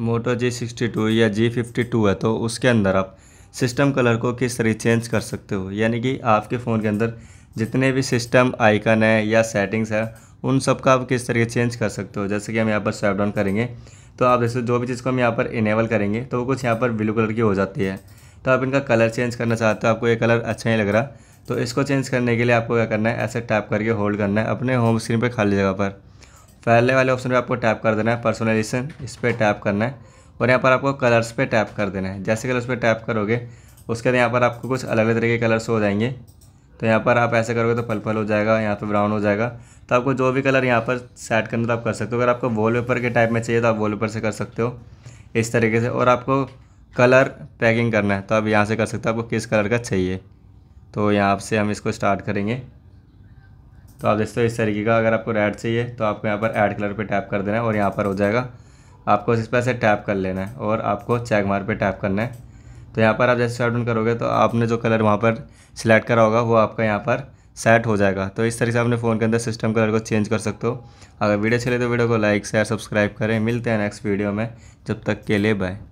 मोटो जी sixty two या जी fifty to है तो उसके अंदर आप सिस्टम कलर को किस तरह चेंज कर सकते हो यानी कि आपके फ़ोन के अंदर जितने भी सिस्टम आइकन है या सेटिंग्स है उन सब का आप किस तरह चेंज कर सकते हो जैसे कि हम यहाँ पर स्वैप डाउन करेंगे तो आप जैसे जो भी चीज़ को हम यहाँ पर इनेबल करेंगे तो वो कुछ यहाँ पर ब्लू कलर की हो जाती है तो आप इनका कलर चेंज करना चाहते हो आपको ये कलर अच्छा नहीं लग रहा तो इसको चेंज करने के लिए आपको क्या करना है ऐसे टैप करके होल्ड करना है अपने होम स्क्रीन पर खाली जगह पर पहले वाले ऑप्शन पे आपको टैप कर देना है पर्सनलाइजेशन इस पर टैप करना है और यहाँ पर आपको कलर्स पे टैप कर देना है जैसे कलर्स पे टैप करोगे उसके बाद यहाँ पर आपको कुछ अलग अलग तरीके के कलर्स हो जाएंगे तो यहाँ पर आप ऐसे करोगे तो पलपल हो जाएगा यहाँ पर ब्राउन हो जाएगा तो आपको जो भी कलर यहाँ पर सेट करना तो आप कर सकते हो अगर आपको पेपर के टाइप में चाहिए तो आप पेपर से कर सकते हो इस तरीके से और आपको कलर पैकिंग करना है तो आप यहाँ से कर सकते हो आपको किस कलर का चाहिए तो यहाँ से हम इसको स्टार्ट करेंगे तो आप हो इस तरीके का अगर आपको रेड चाहिए तो आपको यहाँ पर ऐड कलर पे टैप कर देना है और यहाँ पर हो जाएगा आपको इस पर ऐसे टैप कर लेना है और आपको चेक मार पे टैप करना है तो यहाँ पर आप जैसे स्वाइप डाउन करोगे तो आपने जो कलर वहाँ पर सिलेक्ट करा होगा वो आपका यहाँ पर सेट हो जाएगा तो इस तरीके से आपने फ़ोन के अंदर सिस्टम कलर को चेंज कर सकते हो अगर वीडियो चले तो वीडियो को लाइक शेयर सब्सक्राइब करें मिलते हैं नेक्स्ट वीडियो में जब तक के लिए बाय